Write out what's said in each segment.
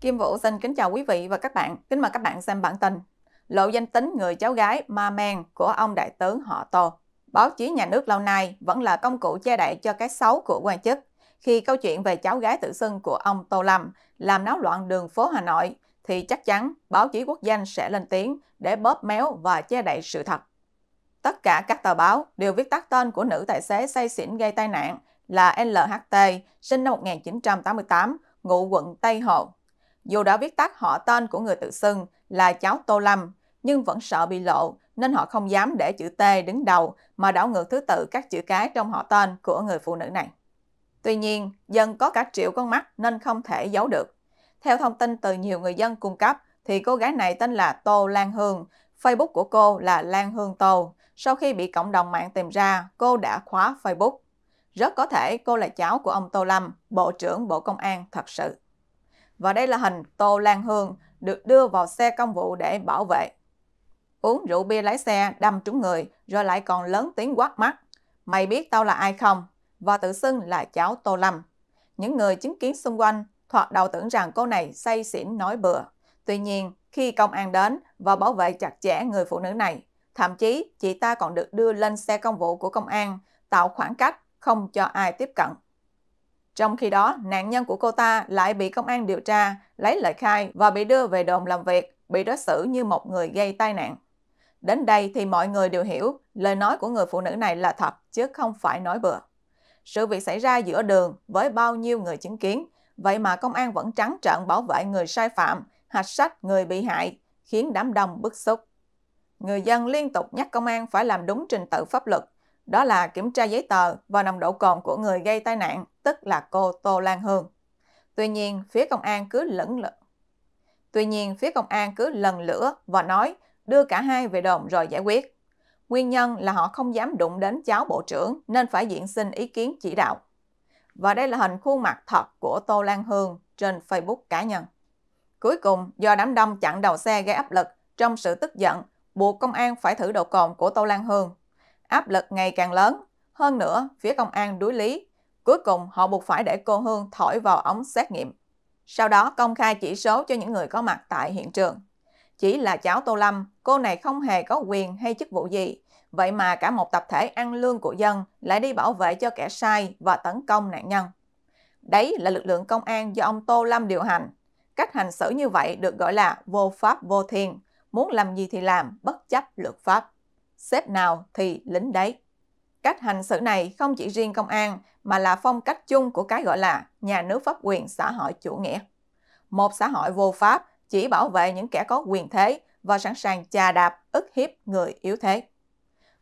Kim Vũ xin kính chào quý vị và các bạn. Kính mời các bạn xem bản tin Lộ danh tính người cháu gái ma men của ông đại tướng họ Tô. Báo chí nhà nước lâu nay vẫn là công cụ che đậy cho cái xấu của quan chức. Khi câu chuyện về cháu gái tự xưng của ông Tô Lâm làm náo loạn đường phố Hà Nội, thì chắc chắn báo chí quốc danh sẽ lên tiếng để bóp méo và che đậy sự thật. Tất cả các tờ báo đều viết tắt tên của nữ tài xế say xỉn gây tai nạn là LHT, sinh năm 1988, ngụ quận Tây Hồ, dù đã viết tắt họ tên của người tự xưng là cháu Tô Lâm, nhưng vẫn sợ bị lộ nên họ không dám để chữ T đứng đầu mà đảo ngược thứ tự các chữ cái trong họ tên của người phụ nữ này. Tuy nhiên, dân có cả triệu con mắt nên không thể giấu được. Theo thông tin từ nhiều người dân cung cấp, thì cô gái này tên là Tô Lan Hương. Facebook của cô là Lan Hương Tô. Sau khi bị cộng đồng mạng tìm ra, cô đã khóa Facebook. Rất có thể cô là cháu của ông Tô Lâm, Bộ trưởng Bộ Công an thật sự và đây là hình Tô Lan Hương được đưa vào xe công vụ để bảo vệ. Uống rượu bia lái xe đâm trúng người rồi lại còn lớn tiếng quát mắt. Mày biết tao là ai không? Và tự xưng là cháu Tô Lâm. Những người chứng kiến xung quanh thoạt đầu tưởng rằng cô này say xỉn nói bừa. Tuy nhiên, khi công an đến và bảo vệ chặt chẽ người phụ nữ này, thậm chí chị ta còn được đưa lên xe công vụ của công an, tạo khoảng cách không cho ai tiếp cận. Trong khi đó, nạn nhân của cô ta lại bị công an điều tra, lấy lời khai và bị đưa về đồn làm việc, bị đối xử như một người gây tai nạn. Đến đây thì mọi người đều hiểu lời nói của người phụ nữ này là thật chứ không phải nói bừa. Sự việc xảy ra giữa đường với bao nhiêu người chứng kiến, vậy mà công an vẫn trắng trợn bảo vệ người sai phạm, hạch sách người bị hại, khiến đám đông bức xúc. Người dân liên tục nhắc công an phải làm đúng trình tự pháp luật, đó là kiểm tra giấy tờ và nồng độ cồn của người gây tai nạn, tức là cô Tô Lan Hương. Tuy nhiên, phía công an cứ lẫn lỡ. Tuy nhiên, phía công an cứ lần lửa và nói đưa cả hai về đồn rồi giải quyết. Nguyên nhân là họ không dám đụng đến cháu bộ trưởng nên phải diễn xin ý kiến chỉ đạo. Và đây là hình khuôn mặt thật của Tô Lan Hương trên Facebook cá nhân. Cuối cùng, do đám đông chặn đầu xe gây áp lực trong sự tức giận, buộc công an phải thử độ cồn của Tô Lan Hương áp lực ngày càng lớn. Hơn nữa, phía công an đuối lý. Cuối cùng họ buộc phải để cô Hương thổi vào ống xét nghiệm. Sau đó công khai chỉ số cho những người có mặt tại hiện trường. Chỉ là cháu Tô Lâm, cô này không hề có quyền hay chức vụ gì. Vậy mà cả một tập thể ăn lương của dân lại đi bảo vệ cho kẻ sai và tấn công nạn nhân. Đấy là lực lượng công an do ông Tô Lâm điều hành. Cách hành xử như vậy được gọi là vô pháp vô thiên. Muốn làm gì thì làm, bất chấp luật pháp xếp nào thì lính đấy. Cách hành xử này không chỉ riêng công an mà là phong cách chung của cái gọi là nhà nước pháp quyền xã hội chủ nghĩa. Một xã hội vô pháp chỉ bảo vệ những kẻ có quyền thế và sẵn sàng chà đạp, ức hiếp người yếu thế.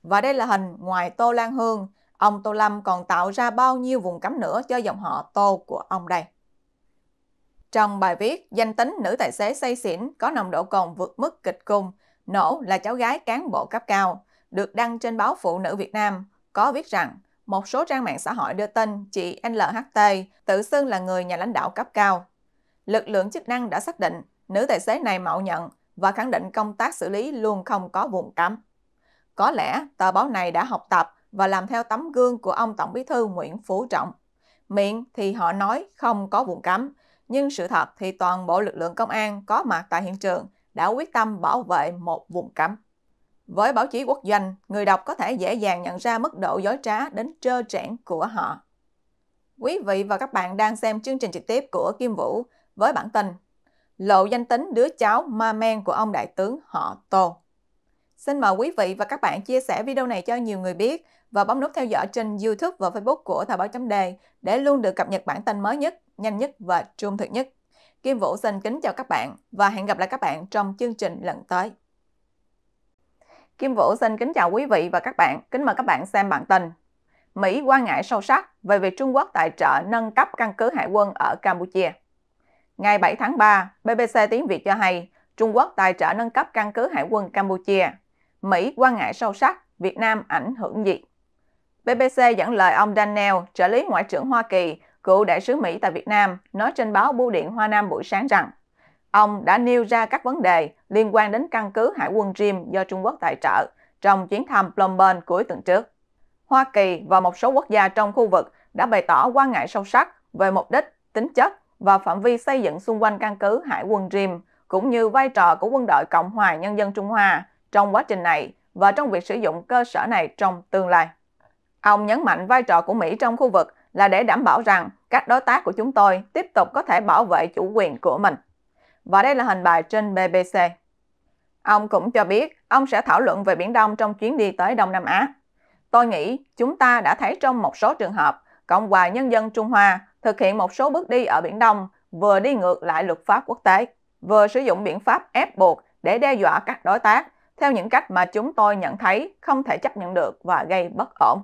Và đây là hình ngoài Tô Lan Hương, ông Tô Lâm còn tạo ra bao nhiêu vùng cấm nữa cho dòng họ Tô của ông đây. Trong bài viết, danh tính nữ tài xế say xỉn có nồng độ cồn vượt mức kịch cung Nổ là cháu gái cán bộ cấp cao, được đăng trên báo Phụ nữ Việt Nam, có viết rằng một số trang mạng xã hội đưa tin chị LHT tự xưng là người nhà lãnh đạo cấp cao. Lực lượng chức năng đã xác định nữ tài xế này mạo nhận và khẳng định công tác xử lý luôn không có vùng cấm. Có lẽ tờ báo này đã học tập và làm theo tấm gương của ông Tổng Bí thư Nguyễn Phú Trọng. Miệng thì họ nói không có vùng cấm, nhưng sự thật thì toàn bộ lực lượng công an có mặt tại hiện trường đã quyết tâm bảo vệ một vùng cấm. Với báo chí quốc doanh, người đọc có thể dễ dàng nhận ra mức độ dối trá đến trơ trẽn của họ. Quý vị và các bạn đang xem chương trình trực tiếp của Kim Vũ với bản tin Lộ danh tính đứa cháu ma men của ông đại tướng họ Tô. Xin mời quý vị và các bạn chia sẻ video này cho nhiều người biết và bấm nút theo dõi trên YouTube và Facebook của Thời báo chấm đề để luôn được cập nhật bản tin mới nhất, nhanh nhất và trung thực nhất. Kim Vũ xin kính chào các bạn và hẹn gặp lại các bạn trong chương trình lần tới. Kim Vũ xin kính chào quý vị và các bạn, kính mời các bạn xem bản tin. Mỹ quan ngại sâu sắc về việc Trung Quốc tài trợ nâng cấp căn cứ hải quân ở Campuchia. Ngày 7 tháng 3, BBC Tiếng Việt cho hay Trung Quốc tài trợ nâng cấp căn cứ hải quân Campuchia. Mỹ quan ngại sâu sắc Việt Nam ảnh hưởng gì? BBC dẫn lời ông Daniel, trợ lý Ngoại trưởng Hoa Kỳ, cựu đại sứ Mỹ tại Việt Nam, nói trên báo Bưu điện Hoa Nam buổi sáng rằng ông đã nêu ra các vấn đề liên quan đến căn cứ hải quân Jim do Trung Quốc tài trợ trong chuyến thăm Phnom Penh cuối tuần trước. Hoa Kỳ và một số quốc gia trong khu vực đã bày tỏ quan ngại sâu sắc về mục đích, tính chất và phạm vi xây dựng xung quanh căn cứ hải quân Jim, cũng như vai trò của quân đội Cộng hòa Nhân dân Trung Hoa trong quá trình này và trong việc sử dụng cơ sở này trong tương lai. Ông nhấn mạnh vai trò của Mỹ trong khu vực là để đảm bảo rằng các đối tác của chúng tôi tiếp tục có thể bảo vệ chủ quyền của mình. Và đây là hình bài trên BBC. Ông cũng cho biết ông sẽ thảo luận về Biển Đông trong chuyến đi tới Đông Nam Á. Tôi nghĩ chúng ta đã thấy trong một số trường hợp Cộng hòa Nhân dân Trung Hoa thực hiện một số bước đi ở Biển Đông vừa đi ngược lại luật pháp quốc tế, vừa sử dụng biện pháp ép buộc để đe dọa các đối tác theo những cách mà chúng tôi nhận thấy không thể chấp nhận được và gây bất ổn.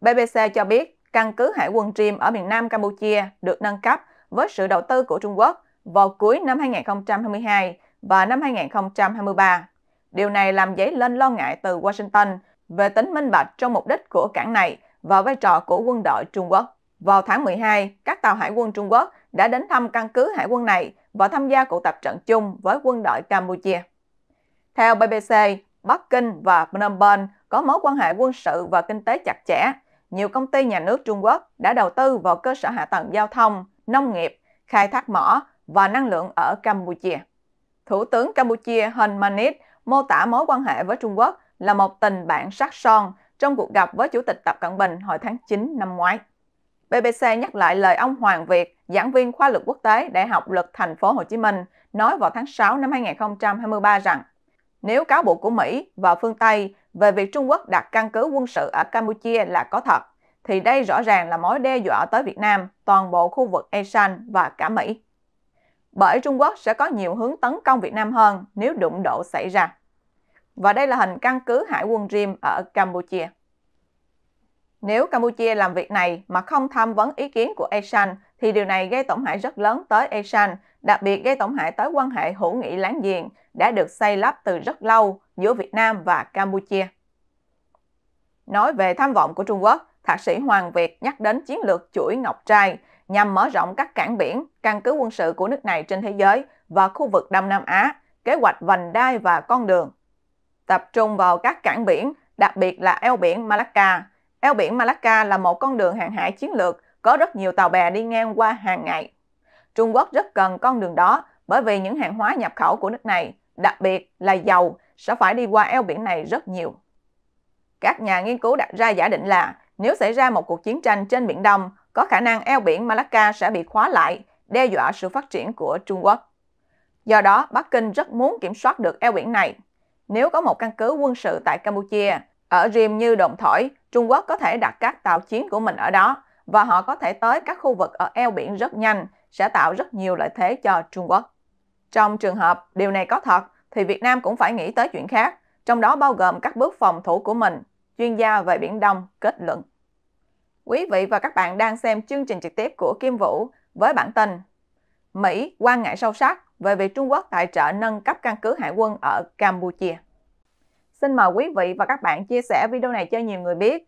BBC cho biết căn cứ hải quân Trim ở miền Nam Campuchia được nâng cấp với sự đầu tư của Trung Quốc vào cuối năm 2022 và năm 2023. Điều này làm dấy lên lo ngại từ Washington về tính minh bạch trong mục đích của cảng này và vai trò của quân đội Trung Quốc. Vào tháng 12, các tàu hải quân Trung Quốc đã đến thăm căn cứ hải quân này và tham gia cuộc tập trận chung với quân đội Campuchia. Theo BBC, Bắc Kinh và Phnom Penh có mối quan hệ quân sự và kinh tế chặt chẽ, nhiều công ty nhà nước Trung Quốc đã đầu tư vào cơ sở hạ tầng giao thông, nông nghiệp, khai thác mỏ và năng lượng ở Campuchia. Thủ tướng Campuchia Hun Manet mô tả mối quan hệ với Trung Quốc là một tình bạn sắc son trong cuộc gặp với Chủ tịch Tập Cận Bình hồi tháng 9 năm ngoái. BBC nhắc lại lời ông Hoàng Việt, giảng viên khoa luật quốc tế Đại học Luật Thành phố Hồ Chí Minh, nói vào tháng 6 năm 2023 rằng nếu cáo buộc của Mỹ và phương Tây về việc Trung Quốc đặt căn cứ quân sự ở Campuchia là có thật, thì đây rõ ràng là mối đe dọa tới Việt Nam, toàn bộ khu vực ASEAN và cả Mỹ. Bởi Trung Quốc sẽ có nhiều hướng tấn công Việt Nam hơn nếu đụng độ xảy ra. Và đây là hình căn cứ hải quân Rim ở Campuchia. Nếu Campuchia làm việc này mà không tham vấn ý kiến của ASEAN thì điều này gây tổn hại rất lớn tới ASEAN, đặc biệt gây tổn hại tới quan hệ hữu nghị láng giềng đã được xây lắp từ rất lâu giữa Việt Nam và Campuchia. Nói về tham vọng của Trung Quốc, Thạc sĩ Hoàng Việt nhắc đến chiến lược chuỗi ngọc trai nhằm mở rộng các cảng biển, căn cứ quân sự của nước này trên thế giới và khu vực Đông Nam Á, kế hoạch vành đai và con đường. Tập trung vào các cảng biển, đặc biệt là eo biển Malacca. Eo biển Malacca là một con đường hàng hải chiến lược có rất nhiều tàu bè đi ngang qua hàng ngày. Trung Quốc rất cần con đường đó bởi vì những hàng hóa nhập khẩu của nước này, đặc biệt là dầu, sẽ phải đi qua eo biển này rất nhiều. Các nhà nghiên cứu đặt ra giả định là nếu xảy ra một cuộc chiến tranh trên Biển Đông, có khả năng eo biển Malacca sẽ bị khóa lại, đe dọa sự phát triển của Trung Quốc. Do đó, Bắc Kinh rất muốn kiểm soát được eo biển này. Nếu có một căn cứ quân sự tại Campuchia, ở Rim như Đồng Thổi, Trung Quốc có thể đặt các tàu chiến của mình ở đó và họ có thể tới các khu vực ở eo biển rất nhanh, sẽ tạo rất nhiều lợi thế cho Trung Quốc. Trong trường hợp điều này có thật, thì Việt Nam cũng phải nghĩ tới chuyện khác, trong đó bao gồm các bước phòng thủ của mình, chuyên gia về Biển Đông kết luận. Quý vị và các bạn đang xem chương trình trực tiếp của Kim Vũ với bản tin Mỹ quan ngại sâu sắc về việc Trung Quốc tài trợ nâng cấp căn cứ hải quân ở Campuchia. Xin mời quý vị và các bạn chia sẻ video này cho nhiều người biết